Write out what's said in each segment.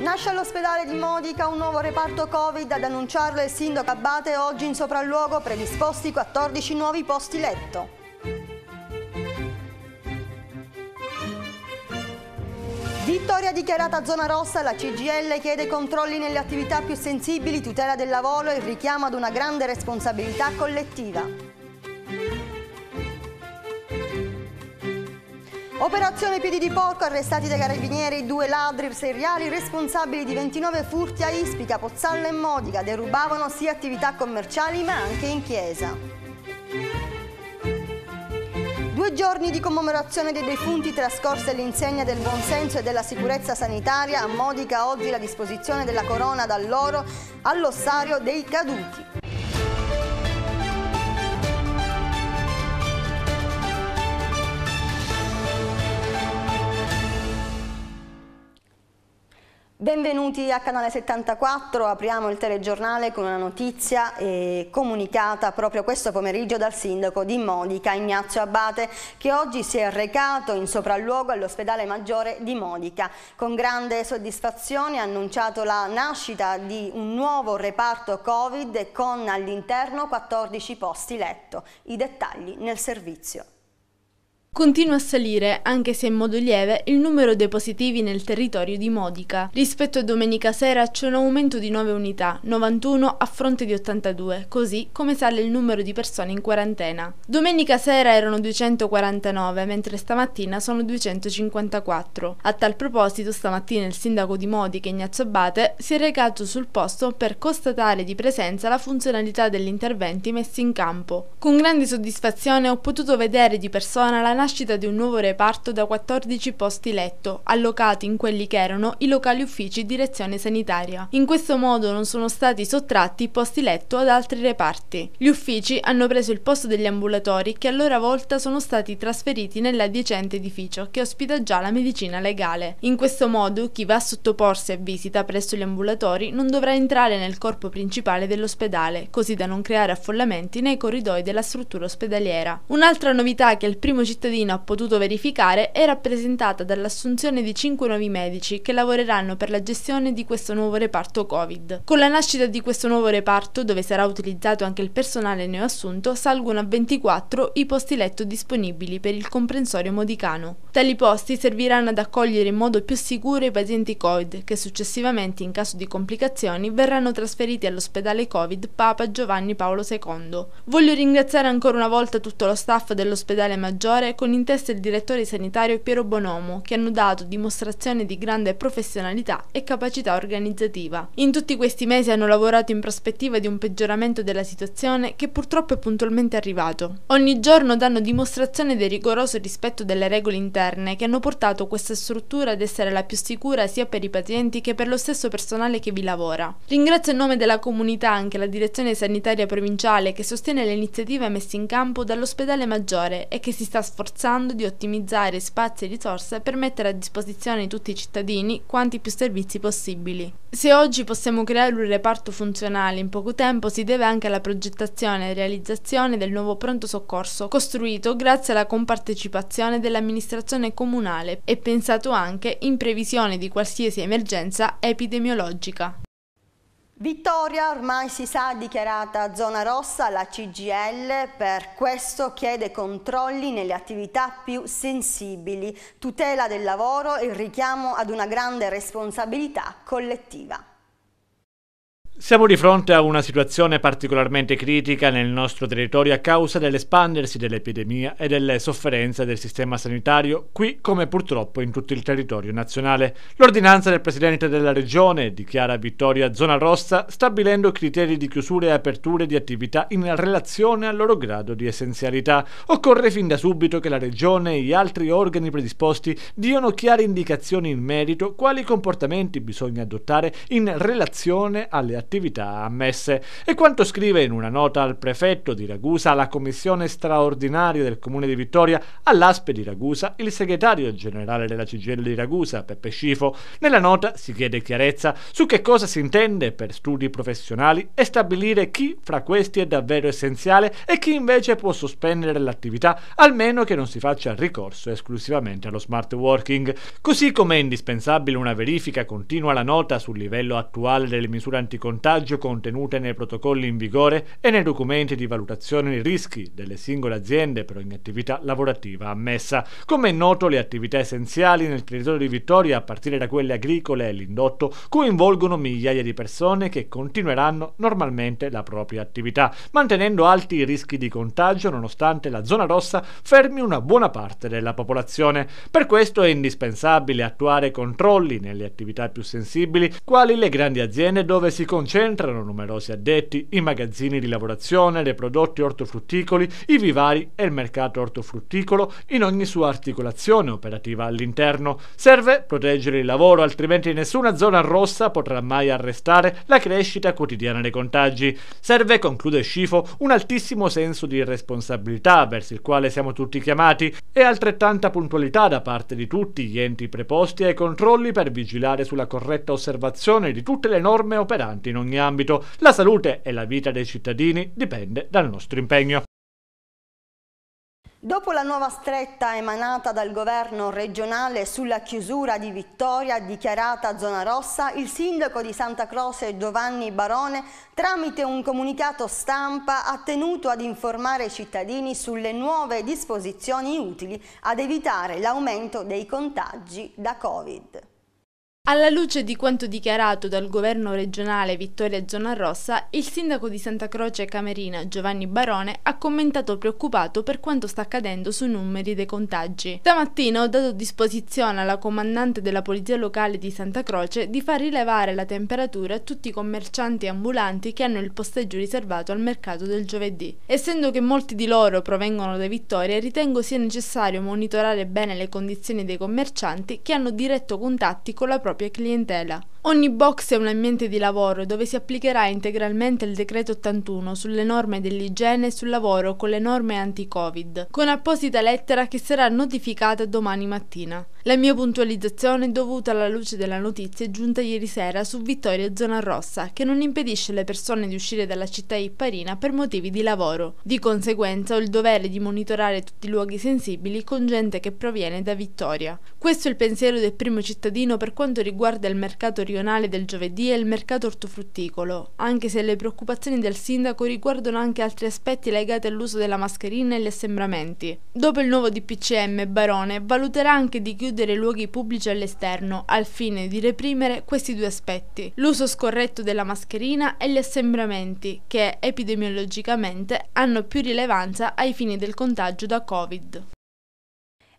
Nasce all'ospedale di Modica un nuovo reparto Covid, ad annunciarlo il sindaco Abate oggi in sopralluogo predisposti 14 nuovi posti letto. Vittoria dichiarata zona rossa, la CGL chiede controlli nelle attività più sensibili, tutela del lavoro e richiama ad una grande responsabilità collettiva. Operazione Piedi di Porco, arrestati dai carabinieri due ladri seriali responsabili di 29 furti a Ispica, Pozzalla e Modica. Derubavano sia attività commerciali ma anche in chiesa. Due giorni di commemorazione dei defunti trascorse all'insegna del buonsenso e della sicurezza sanitaria a Modica oggi la disposizione della corona dall'oro all'ossario dei caduti. Benvenuti a Canale 74, apriamo il telegiornale con una notizia eh, comunicata proprio questo pomeriggio dal sindaco di Modica, Ignazio Abate, che oggi si è recato in sopralluogo all'ospedale maggiore di Modica. Con grande soddisfazione ha annunciato la nascita di un nuovo reparto Covid con all'interno 14 posti letto. I dettagli nel servizio. Continua a salire, anche se in modo lieve, il numero dei positivi nel territorio di Modica. Rispetto a domenica sera c'è un aumento di 9 unità, 91 a fronte di 82, così come sale il numero di persone in quarantena. Domenica sera erano 249, mentre stamattina sono 254. A tal proposito, stamattina il sindaco di Modica, Ignazio Abate, si è recato sul posto per constatare di presenza la funzionalità degli interventi messi in campo. Con grande soddisfazione ho potuto vedere di persona la nascita di un nuovo reparto da 14 posti letto, allocati in quelli che erano i locali uffici direzione sanitaria. In questo modo non sono stati sottratti i posti letto ad altri reparti. Gli uffici hanno preso il posto degli ambulatori che a loro volta sono stati trasferiti nell'adiacente edificio che ospita già la medicina legale. In questo modo chi va a sottoporsi a visita presso gli ambulatori non dovrà entrare nel corpo principale dell'ospedale, così da non creare affollamenti nei corridoi della struttura ospedaliera. Un'altra novità che il primo cittadino cittadino ha potuto verificare è rappresentata dall'assunzione di cinque nuovi medici che lavoreranno per la gestione di questo nuovo reparto Covid. Con la nascita di questo nuovo reparto, dove sarà utilizzato anche il personale neoassunto, salgono a 24 i posti letto disponibili per il comprensorio modicano. Tali posti serviranno ad accogliere in modo più sicuro i pazienti Covid che successivamente, in caso di complicazioni, verranno trasferiti all'ospedale Covid Papa Giovanni Paolo II. Voglio ringraziare ancora una volta tutto lo staff dell'ospedale maggiore con in testa il direttore sanitario Piero Bonomo, che hanno dato dimostrazione di grande professionalità e capacità organizzativa. In tutti questi mesi hanno lavorato in prospettiva di un peggioramento della situazione che purtroppo è puntualmente arrivato. Ogni giorno danno dimostrazione del rigoroso rispetto delle regole interne che hanno portato questa struttura ad essere la più sicura sia per i pazienti che per lo stesso personale che vi lavora. Ringrazio in nome della comunità anche la direzione sanitaria provinciale che sostiene le iniziative messe in campo dall'ospedale maggiore e che si sta sforzando sforzando di ottimizzare spazi e risorse per mettere a disposizione di tutti i cittadini quanti più servizi possibili. Se oggi possiamo creare un reparto funzionale in poco tempo si deve anche alla progettazione e realizzazione del nuovo pronto soccorso, costruito grazie alla compartecipazione dell'amministrazione comunale e pensato anche in previsione di qualsiasi emergenza epidemiologica. Vittoria ormai si sa dichiarata zona rossa la CGL, per questo chiede controlli nelle attività più sensibili, tutela del lavoro e richiamo ad una grande responsabilità collettiva. Siamo di fronte a una situazione particolarmente critica nel nostro territorio a causa dell'espandersi dell'epidemia e delle sofferenze del sistema sanitario, qui come purtroppo in tutto il territorio nazionale. L'ordinanza del Presidente della Regione dichiara vittoria zona rossa, stabilendo criteri di chiusura e aperture di attività in relazione al loro grado di essenzialità. Occorre fin da subito che la Regione e gli altri organi predisposti diano chiare indicazioni in merito quali comportamenti bisogna adottare in relazione alle attività attività ammesse e quanto scrive in una nota al prefetto di Ragusa alla commissione straordinaria del comune di Vittoria all'Aspe di Ragusa il segretario generale della CGL di Ragusa Peppe Scifo. Nella nota si chiede chiarezza su che cosa si intende per studi professionali e stabilire chi fra questi è davvero essenziale e chi invece può sospendere l'attività almeno che non si faccia ricorso esclusivamente allo smart working. Così come è indispensabile una verifica continua alla nota sul livello attuale delle misure anticontrollo vantaggio contenute nei protocolli in vigore e nei documenti di valutazione dei rischi delle singole aziende per ogni attività lavorativa ammessa. Come è noto, le attività essenziali nel territorio di Vittoria, a partire da quelle agricole e l'indotto, coinvolgono migliaia di persone che continueranno normalmente la propria attività, mantenendo alti i rischi di contagio nonostante la zona rossa fermi una buona parte della popolazione. Per questo è indispensabile attuare controlli nelle attività più sensibili, quali le grandi aziende dove si considera concentrano numerosi addetti, i magazzini di lavorazione dei prodotti ortofrutticoli, i vivari e il mercato ortofrutticolo in ogni sua articolazione operativa all'interno. Serve proteggere il lavoro, altrimenti nessuna zona rossa potrà mai arrestare la crescita quotidiana dei contagi. Serve, conclude Scifo, un altissimo senso di responsabilità verso il quale siamo tutti chiamati e altrettanta puntualità da parte di tutti gli enti preposti ai controlli per vigilare sulla corretta osservazione di tutte le norme operanti in ogni ambito, la salute e la vita dei cittadini dipende dal nostro impegno. Dopo la nuova stretta emanata dal governo regionale sulla chiusura di Vittoria dichiarata zona rossa, il sindaco di Santa Croce Giovanni Barone tramite un comunicato stampa ha tenuto ad informare i cittadini sulle nuove disposizioni utili ad evitare l'aumento dei contagi da Covid. Alla luce di quanto dichiarato dal governo regionale Vittoria Zona Rossa, il sindaco di Santa Croce Camerina Giovanni Barone ha commentato preoccupato per quanto sta accadendo sui numeri dei contagi. Stamattina ho dato disposizione alla comandante della Polizia Locale di Santa Croce di far rilevare la temperatura a tutti i commercianti ambulanti che hanno il posteggio riservato al mercato del giovedì. Essendo che molti di loro provengono da Vittoria, ritengo sia necessario monitorare bene le condizioni dei commercianti che hanno diretto contatti con la propria obieklientela Ogni box è un ambiente di lavoro dove si applicherà integralmente il decreto 81 sulle norme dell'igiene e sul lavoro con le norme anti-Covid, con apposita lettera che sarà notificata domani mattina. La mia puntualizzazione è dovuta alla luce della notizia giunta ieri sera su Vittoria Zona Rossa, che non impedisce alle persone di uscire dalla città ipparina per motivi di lavoro. Di conseguenza ho il dovere di monitorare tutti i luoghi sensibili con gente che proviene da Vittoria. Questo è il pensiero del primo cittadino per quanto riguarda il mercato settimanale del giovedì è il mercato ortofrutticolo, anche se le preoccupazioni del sindaco riguardano anche altri aspetti legati all'uso della mascherina e gli assembramenti. Dopo il nuovo DPCM, Barone valuterà anche di chiudere i luoghi pubblici all'esterno, al fine di reprimere questi due aspetti, l'uso scorretto della mascherina e gli assembramenti, che epidemiologicamente hanno più rilevanza ai fini del contagio da Covid.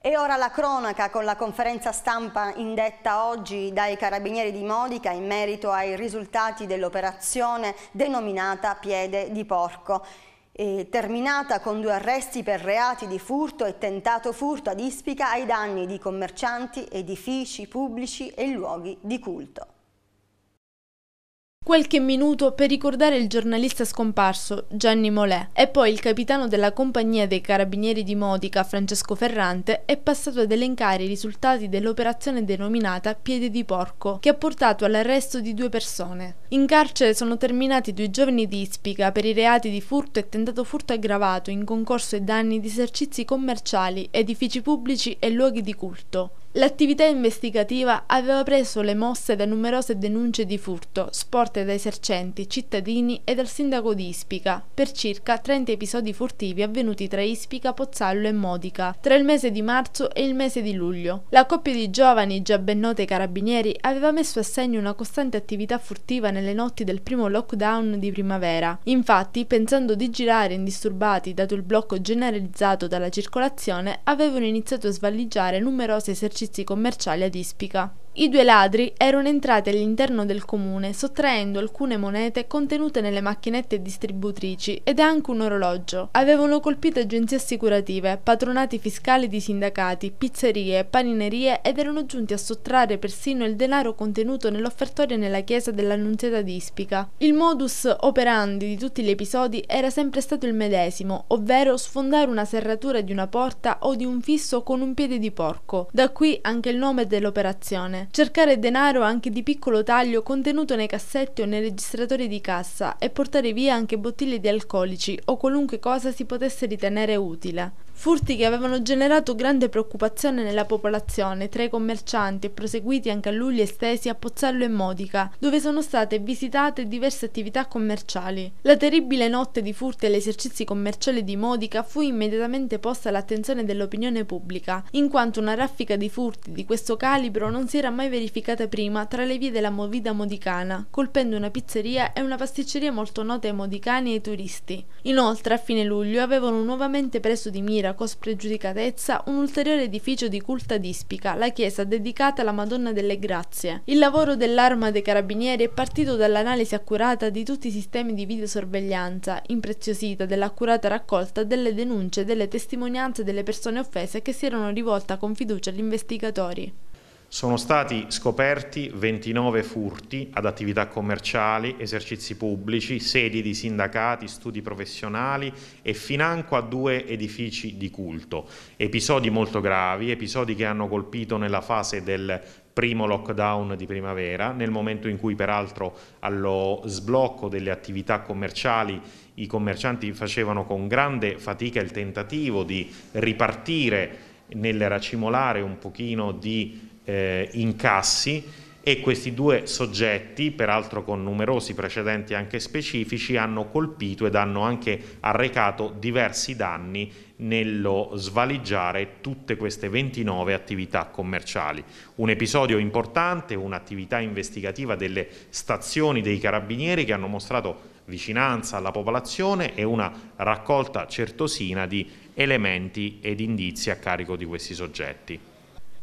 E ora la cronaca con la conferenza stampa indetta oggi dai carabinieri di Modica in merito ai risultati dell'operazione denominata Piede di Porco. E terminata con due arresti per reati di furto e tentato furto ad Ispica ai danni di commercianti, edifici pubblici e luoghi di culto qualche minuto per ricordare il giornalista scomparso Gianni Molè e poi il capitano della compagnia dei carabinieri di Modica Francesco Ferrante è passato ad elencare i risultati dell'operazione denominata Piede di Porco che ha portato all'arresto di due persone. In carcere sono terminati due giovani di Ispica per i reati di furto e tentato furto aggravato in concorso e danni di esercizi commerciali, edifici pubblici e luoghi di culto. L'attività investigativa aveva preso le mosse da numerose denunce di furto sporte da esercenti, cittadini e dal sindaco di Ispica per circa 30 episodi furtivi avvenuti tra Ispica, Pozzallo e Modica tra il mese di marzo e il mese di luglio. La coppia di giovani, già ben nota ai carabinieri, aveva messo a segno una costante attività furtiva nelle notti del primo lockdown di primavera. Infatti, pensando di girare indisturbati dato il blocco generalizzato dalla circolazione, avevano iniziato a svaligiare numerose esercitazioni esercizi commerciali ad Ispica. I due ladri erano entrati all'interno del comune sottraendo alcune monete contenute nelle macchinette distributrici ed anche un orologio. Avevano colpito agenzie assicurative, patronati fiscali di sindacati, pizzerie, paninerie ed erano giunti a sottrarre persino il denaro contenuto nell'offertorio nella chiesa dell'Annunziata di Ispica. Il modus operandi di tutti gli episodi era sempre stato il medesimo, ovvero sfondare una serratura di una porta o di un fisso con un piede di porco. Da qui anche il nome dell'operazione cercare denaro anche di piccolo taglio contenuto nei cassetti o nei registratori di cassa e portare via anche bottiglie di alcolici o qualunque cosa si potesse ritenere utile furti che avevano generato grande preoccupazione nella popolazione tra i commercianti e proseguiti anche a luglio estesi a Pozzallo e Modica, dove sono state visitate diverse attività commerciali. La terribile notte di furti agli esercizi commerciali di Modica fu immediatamente posta all'attenzione dell'opinione pubblica, in quanto una raffica di furti di questo calibro non si era mai verificata prima tra le vie della movida modicana, colpendo una pizzeria e una pasticceria molto nota ai modicani e ai turisti. Inoltre, a fine luglio avevano nuovamente preso di mira costruire con spregiudicatezza un ulteriore edificio di culta dispica, la chiesa dedicata alla Madonna delle Grazie. Il lavoro dell'arma dei carabinieri è partito dall'analisi accurata di tutti i sistemi di videosorveglianza, impreziosita dell'accurata raccolta delle denunce e delle testimonianze delle persone offese che si erano rivolte con fiducia agli investigatori sono stati scoperti 29 furti ad attività commerciali, esercizi pubblici, sedi di sindacati, studi professionali e financo a due edifici di culto. Episodi molto gravi, episodi che hanno colpito nella fase del primo lockdown di primavera, nel momento in cui peraltro allo sblocco delle attività commerciali i commercianti facevano con grande fatica il tentativo di ripartire nel racimolare un pochino di eh, incassi e questi due soggetti, peraltro con numerosi precedenti anche specifici, hanno colpito ed hanno anche arrecato diversi danni nello svaliggiare tutte queste 29 attività commerciali. Un episodio importante, un'attività investigativa delle stazioni dei carabinieri che hanno mostrato vicinanza alla popolazione e una raccolta certosina di elementi ed indizi a carico di questi soggetti.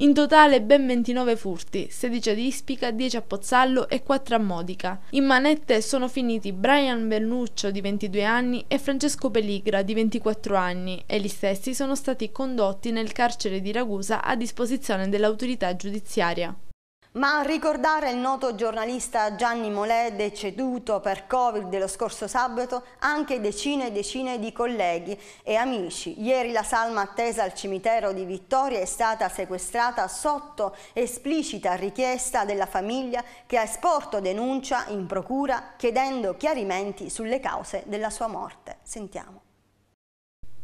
In totale ben 29 furti, 16 ad Ispica, 10 a Pozzallo e 4 a Modica. In manette sono finiti Brian Bernuccio di 22 anni e Francesco Peligra di 24 anni e gli stessi sono stati condotti nel carcere di Ragusa a disposizione dell'autorità giudiziaria. Ma a ricordare il noto giornalista Gianni Molè, deceduto per Covid dello scorso sabato, anche decine e decine di colleghi e amici. Ieri la salma attesa al cimitero di Vittoria è stata sequestrata sotto esplicita richiesta della famiglia che ha esporto denuncia in procura chiedendo chiarimenti sulle cause della sua morte. Sentiamo.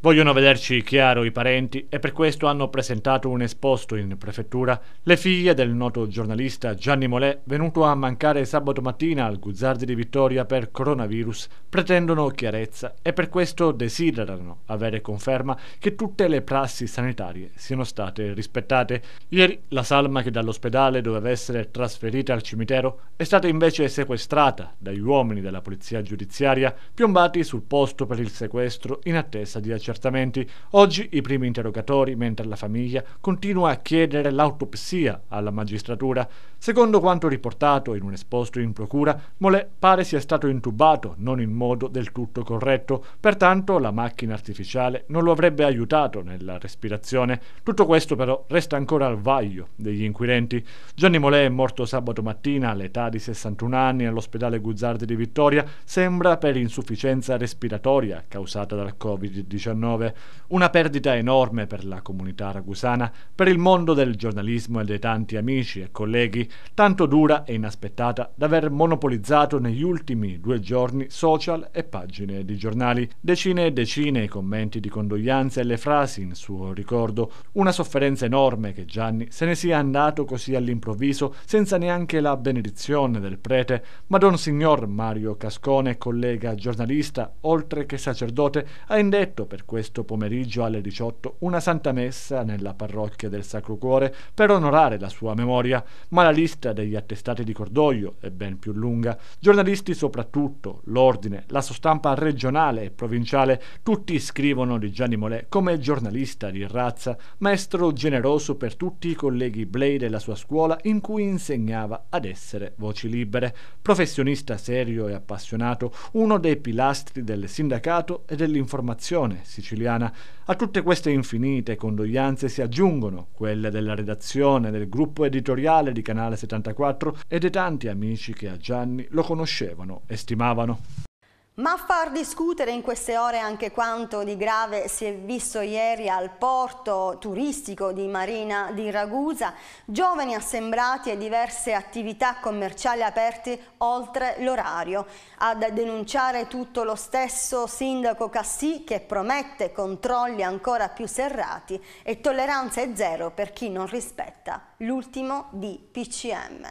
Vogliono vederci chiaro i parenti e per questo hanno presentato un esposto in prefettura le figlie del noto giornalista Gianni Molè, venuto a mancare sabato mattina al Guzzardi di Vittoria per coronavirus, pretendono chiarezza e per questo desiderano avere conferma che tutte le prassi sanitarie siano state rispettate. Ieri la salma che dall'ospedale doveva essere trasferita al cimitero è stata invece sequestrata dagli uomini della polizia giudiziaria piombati sul posto per il sequestro in attesa di accertamento accertamenti, oggi i primi interrogatori, mentre la famiglia continua a chiedere l'autopsia alla magistratura. Secondo quanto riportato in un esposto in procura, Molè pare sia stato intubato, non in modo del tutto corretto, pertanto la macchina artificiale non lo avrebbe aiutato nella respirazione. Tutto questo però resta ancora al vaglio degli inquirenti. Gianni Molè è morto sabato mattina all'età di 61 anni all'ospedale Guzzardi di Vittoria, sembra per insufficienza respiratoria causata dal Covid-19. 2019, una perdita enorme per la comunità ragusana, per il mondo del giornalismo e dei tanti amici e colleghi, tanto dura e inaspettata da aver monopolizzato negli ultimi due giorni social e pagine di giornali, decine e decine i commenti di condoglianze e le frasi in suo ricordo, una sofferenza enorme che Gianni se ne sia andato così all'improvviso senza neanche la benedizione del prete, ma don signor Mario Cascone, collega giornalista, oltre che sacerdote, ha indetto per questo pomeriggio alle 18 una Santa Messa nella parrocchia del Sacro Cuore per onorare la sua memoria, ma la lista degli attestati di cordoglio è ben più lunga. Giornalisti soprattutto, l'Ordine, la sua stampa regionale e provinciale, tutti scrivono di Gianni Molè come giornalista di razza, maestro generoso per tutti i colleghi Blay della sua scuola in cui insegnava ad essere voci libere, professionista serio e appassionato, uno dei pilastri del sindacato e dell'informazione siciliana. A tutte queste infinite condoglianze si aggiungono quelle della redazione, del gruppo editoriale di Canale 74 e dei tanti amici che a Gianni lo conoscevano e stimavano. Ma a far discutere in queste ore anche quanto di grave si è visto ieri al porto turistico di Marina di Ragusa, giovani assembrati e diverse attività commerciali aperte oltre l'orario. Ad denunciare tutto lo stesso sindaco Cassì che promette controlli ancora più serrati e tolleranza è zero per chi non rispetta l'ultimo di PCM.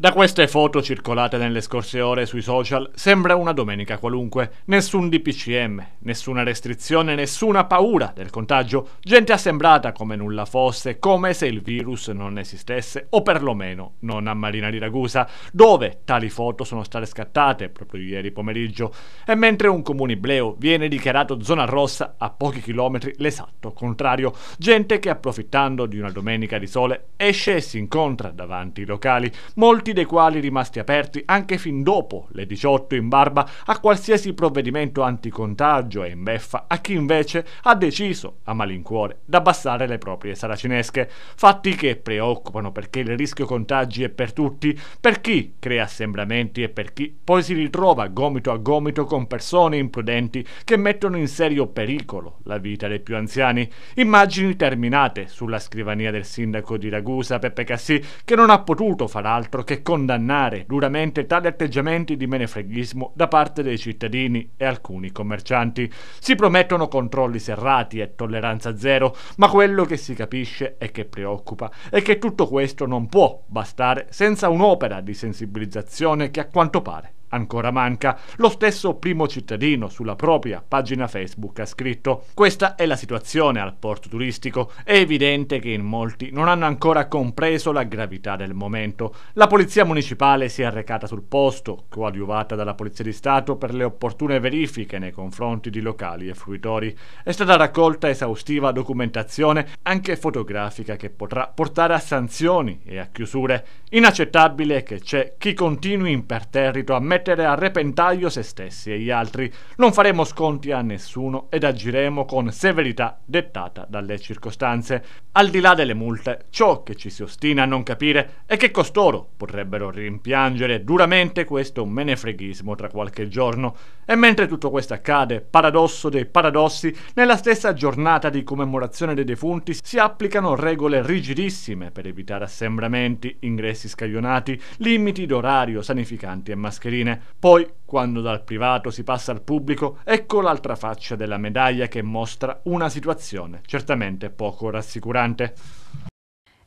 Da queste foto circolate nelle scorse ore sui social sembra una domenica qualunque. Nessun DPCM, nessuna restrizione, nessuna paura del contagio. Gente assembrata come nulla fosse, come se il virus non esistesse o perlomeno non a Marina di Ragusa, dove tali foto sono state scattate proprio ieri pomeriggio. E mentre un comune ibleo viene dichiarato zona rossa a pochi chilometri l'esatto contrario. Gente che approfittando di una domenica di sole esce e si incontra davanti ai locali. Molti molti dei quali rimasti aperti anche fin dopo le 18 in barba a qualsiasi provvedimento anticontagio e in beffa a chi invece ha deciso, a malincuore, d'abbassare le proprie saracinesche. Fatti che preoccupano perché il rischio contagi è per tutti, per chi crea assembramenti e per chi poi si ritrova gomito a gomito con persone imprudenti che mettono in serio pericolo la vita dei più anziani. Immagini terminate sulla scrivania del sindaco di Ragusa, Peppe Cassì, che non ha potuto far altro che condannare duramente tali atteggiamenti di menefreghismo da parte dei cittadini e alcuni commercianti. Si promettono controlli serrati e tolleranza zero, ma quello che si capisce e che preoccupa è che tutto questo non può bastare senza un'opera di sensibilizzazione che a quanto pare ancora manca. Lo stesso primo cittadino sulla propria pagina Facebook ha scritto Questa è la situazione al porto turistico. È evidente che in molti non hanno ancora compreso la gravità del momento. La polizia municipale si è recata sul posto, coadiuvata dalla Polizia di Stato per le opportune verifiche nei confronti di locali e fruitori. È stata raccolta esaustiva documentazione, anche fotografica, che potrà portare a sanzioni e a chiusure. Inaccettabile che c'è chi continui imperterrito a mettere mettere a repentaglio se stessi e gli altri. Non faremo sconti a nessuno ed agiremo con severità dettata dalle circostanze. Al di là delle multe, ciò che ci si ostina a non capire è che costoro potrebbero rimpiangere duramente questo menefreghismo tra qualche giorno. E mentre tutto questo accade, paradosso dei paradossi, nella stessa giornata di commemorazione dei defunti si applicano regole rigidissime per evitare assembramenti, ingressi scaglionati, limiti d'orario, sanificanti e mascherine bene. Poi, quando dal privato si passa al pubblico, ecco l'altra faccia della medaglia che mostra una situazione certamente poco rassicurante.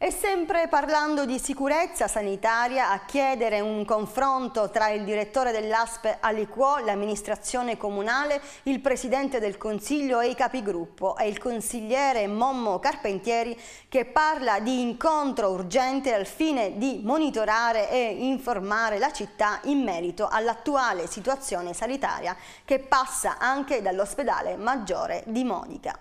E sempre parlando di sicurezza sanitaria, a chiedere un confronto tra il direttore dell'ASP Aliquò, l'amministrazione comunale, il presidente del Consiglio e i capigruppo e il consigliere Mommo Carpentieri che parla di incontro urgente al fine di monitorare e informare la città in merito all'attuale situazione sanitaria che passa anche dall'ospedale maggiore di Monica.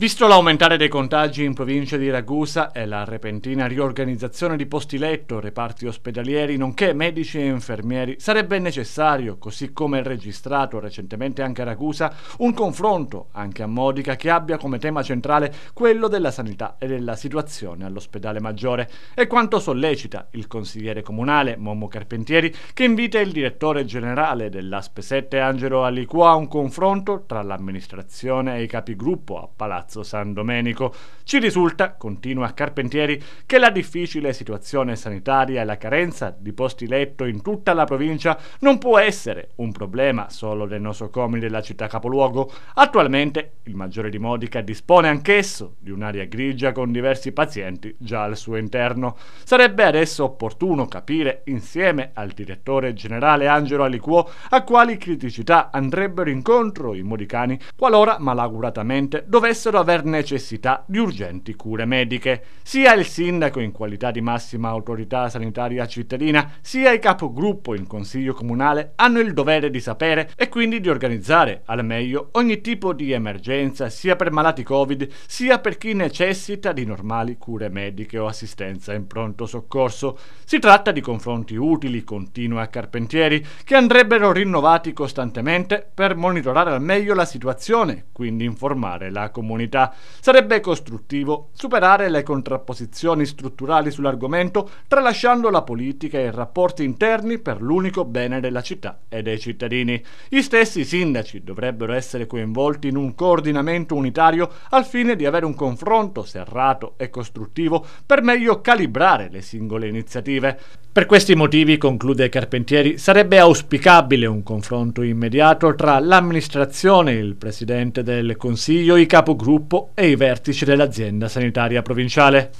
Visto l'aumentare dei contagi in provincia di Ragusa e la repentina riorganizzazione di posti letto, reparti ospedalieri, nonché medici e infermieri, sarebbe necessario, così come registrato recentemente anche a Ragusa, un confronto, anche a Modica, che abbia come tema centrale quello della sanità e della situazione all'ospedale maggiore. E quanto sollecita il consigliere comunale Momo Carpentieri, che invita il direttore generale dell'Aspe 7 Angelo Aliqua a un confronto tra l'amministrazione e i capigruppo a Palazzo Palazzo San Domenico. Ci risulta, continua Carpentieri, che la difficile situazione sanitaria e la carenza di posti letto in tutta la provincia non può essere un problema solo dei nosocomi della città capoluogo. Attualmente il maggiore di Modica dispone anch'esso di un'area grigia con diversi pazienti già al suo interno. Sarebbe adesso opportuno capire insieme al direttore generale Angelo Aliquò a quali criticità andrebbero incontro i modicani qualora malauguratamente dovessero aver necessità di urgenti cure mediche. Sia il sindaco in qualità di massima autorità sanitaria cittadina, sia i capogruppo in consiglio comunale hanno il dovere di sapere e quindi di organizzare al meglio ogni tipo di emergenza sia per malati Covid sia per chi necessita di normali cure mediche o assistenza in pronto soccorso. Si tratta di confronti utili, continui a carpentieri, che andrebbero rinnovati costantemente per monitorare al meglio la situazione, quindi informare la comunità comunità. Sarebbe costruttivo superare le contrapposizioni strutturali sull'argomento, tralasciando la politica e i rapporti interni per l'unico bene della città e dei cittadini. Gli stessi sindaci dovrebbero essere coinvolti in un coordinamento unitario al fine di avere un confronto serrato e costruttivo per meglio calibrare le singole iniziative. Per questi motivi, conclude Carpentieri, sarebbe auspicabile un confronto immediato tra l'amministrazione, il presidente del Consiglio, i capogruppo e i vertici dell'azienda sanitaria provinciale.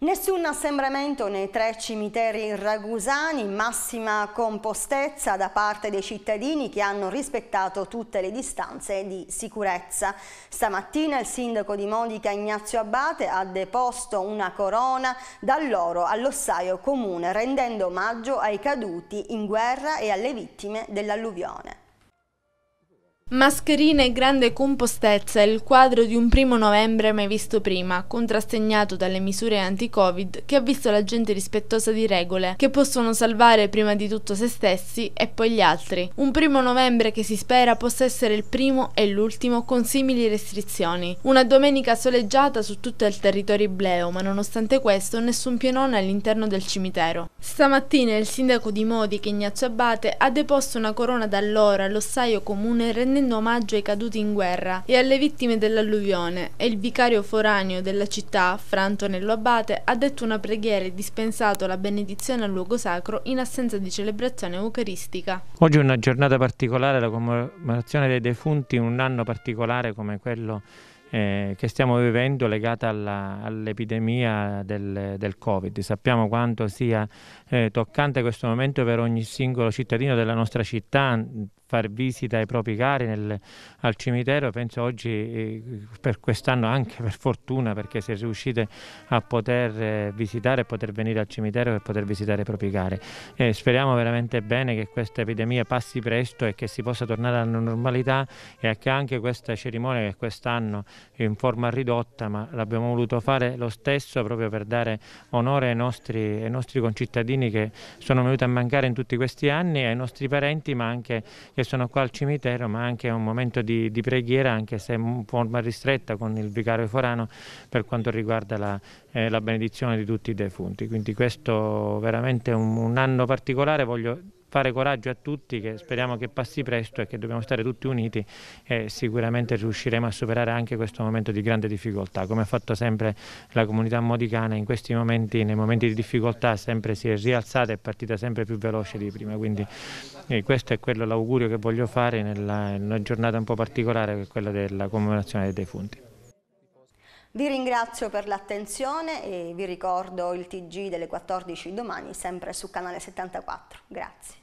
Nessun assembramento nei tre cimiteri ragusani, massima compostezza da parte dei cittadini che hanno rispettato tutte le distanze di sicurezza. Stamattina il sindaco di Modica Ignazio Abate ha deposto una corona dall'oro all'ossaio comune rendendo omaggio ai caduti in guerra e alle vittime dell'alluvione. Mascherine e grande compostezza è il quadro di un primo novembre mai visto prima, contrassegnato dalle misure anti-Covid che ha visto la gente rispettosa di regole, che possono salvare prima di tutto se stessi e poi gli altri. Un primo novembre che si spera possa essere il primo e l'ultimo con simili restrizioni. Una domenica soleggiata su tutto il territorio ibleo, ma nonostante questo nessun pienone all'interno del cimitero. Stamattina il sindaco di Modi, Ignazio Abate, ha deposto una corona d'allora all'ossaio comune rendendo rendendo omaggio ai caduti in guerra e alle vittime dell'alluvione e il vicario foraneo della città, Fra Antonello Abate, ha detto una preghiera e dispensato la benedizione al luogo sacro in assenza di celebrazione eucaristica. Oggi è una giornata particolare, la commemorazione dei defunti, un anno particolare come quello eh, che stiamo vivendo legata all'epidemia del, del, Covid. Sappiamo quanto sia eh, toccante questo momento per ogni singolo cittadino della nostra città, far visita ai propri cari nel, al cimitero, penso oggi eh, per quest'anno anche per fortuna perché si è riuscite a poter eh, visitare, poter venire al cimitero e poter visitare i propri cari. Eh, speriamo veramente bene che questa epidemia passi presto e che si possa tornare alla normalità e che anche questa cerimonia che quest'anno è in forma ridotta ma l'abbiamo voluto fare lo stesso proprio per dare onore ai nostri, ai nostri concittadini che sono venuti a mancare in tutti questi anni, ai nostri parenti ma anche che sono qua al cimitero, ma anche un momento di, di preghiera, anche se in forma ristretta con il vicario forano per quanto riguarda la, eh, la benedizione di tutti i defunti. Quindi questo veramente è un, un anno particolare, voglio fare coraggio a tutti, che speriamo che passi presto e che dobbiamo stare tutti uniti e sicuramente riusciremo a superare anche questo momento di grande difficoltà. Come ha fatto sempre la comunità modicana in questi momenti, nei momenti di difficoltà sempre si è rialzata e è partita sempre più veloce di prima, quindi eh, questo è quello l'augurio che voglio fare nella, in giornata un po' particolare che è quella della commemorazione dei defunti. Vi ringrazio per l'attenzione e vi ricordo il TG delle 14 domani sempre su canale 74. Grazie.